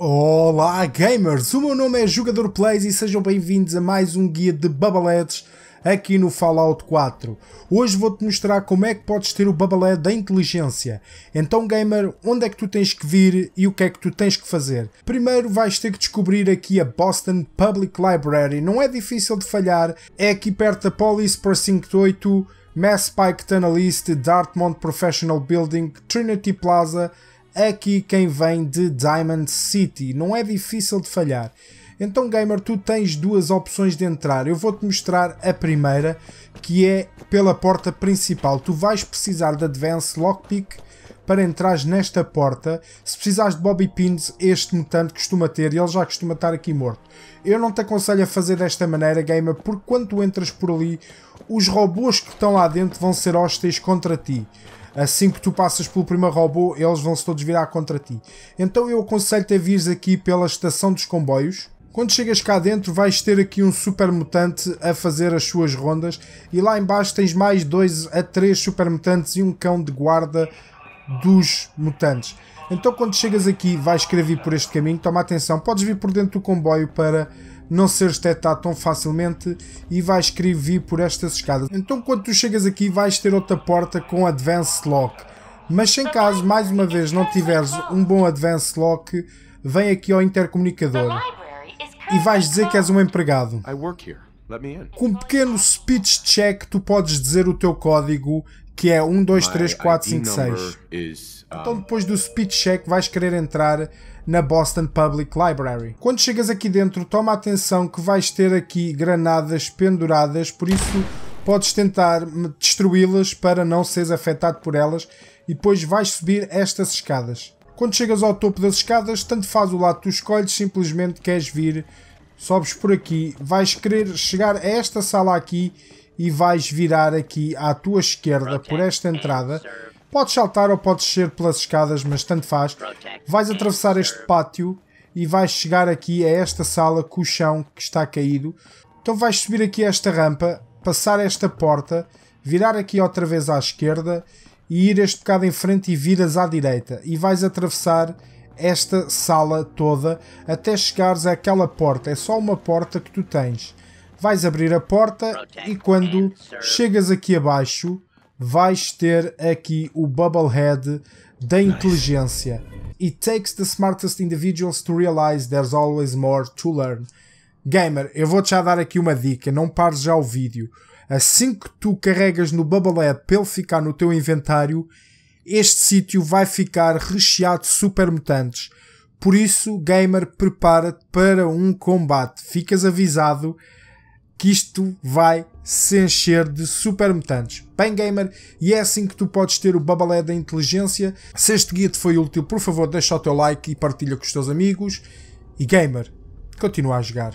Olá gamers, o meu nome é Jogador Plays e sejam bem-vindos a mais um guia de babaletes aqui no Fallout 4. Hoje vou-te mostrar como é que podes ter o babalé da inteligência. Então gamer, onde é que tu tens que vir e o que é que tu tens que fazer? Primeiro vais ter que descobrir aqui a Boston Public Library, não é difícil de falhar, é aqui perto da Police Precinct 8, Mass Pike Tunnel East, Dartmouth Professional Building, Trinity Plaza é aqui quem vem de Diamond City. Não é difícil de falhar. Então, gamer, tu tens duas opções de entrar. Eu vou-te mostrar a primeira, que é pela porta principal. Tu vais precisar de Advance Lockpick para entrar nesta porta. Se precisares de Bobby Pins, este mutante costuma ter, E ele já costuma estar aqui morto. Eu não te aconselho a fazer desta maneira, gamer, porque quando tu entras por ali, os robôs que estão lá dentro vão ser hósteis contra ti assim que tu passas pelo primeiro robô, eles vão-se todos virar contra ti. Então eu aconselho-te a vires aqui pela estação dos comboios. Quando chegas cá dentro, vais ter aqui um super mutante a fazer as suas rondas, e lá embaixo tens mais dois a três super mutantes e um cão de guarda dos mutantes. Então quando chegas aqui, vais querer vir por este caminho, toma atenção, podes vir por dentro do comboio para não ser detectado tão facilmente e vais querer vir por estas escadas. Então quando tu chegas aqui vais ter outra porta com Advanced Lock. Mas se em caso, mais uma vez, não tiveres um bom Advanced Lock, vem aqui ao intercomunicador e vais dizer que és um empregado. Com um pequeno speech check tu podes dizer o teu código que é 1, 2, 3, 4, 5, 6. Então depois do speed check vais querer entrar na Boston Public Library. Quando chegas aqui dentro, toma atenção que vais ter aqui granadas penduradas, por isso podes tentar destruí-las para não seres afetado por elas e depois vais subir estas escadas. Quando chegas ao topo das escadas, tanto faz o lado que tu escolhes, simplesmente queres vir, sobes por aqui, vais querer chegar a esta sala aqui e vais virar aqui à tua esquerda por esta entrada. Podes saltar ou podes descer pelas escadas, mas tanto faz. Vais atravessar este pátio e vais chegar aqui a esta sala com o chão que está caído. Então vais subir aqui esta rampa, passar esta porta, virar aqui outra vez à esquerda e ir este bocado em frente e viras à direita. E vais atravessar esta sala toda até chegares àquela porta. É só uma porta que tu tens vais abrir a porta e quando chegas aqui abaixo vais ter aqui o Bubblehead da inteligência. It takes the smartest individuals to realize there's always more to learn. Gamer, eu vou-te já dar aqui uma dica, não pares já o vídeo. Assim que tu carregas no Bubblehead para ele ficar no teu inventário, este sítio vai ficar recheado de super mutantes. Por isso, gamer, prepara-te para um combate. Ficas avisado que isto vai se encher de super mutantes. Bem, gamer, e é assim que tu podes ter o babalé da inteligência. Se este guia te foi útil, por favor, deixa o teu like e partilha com os teus amigos. E gamer, continua a jogar.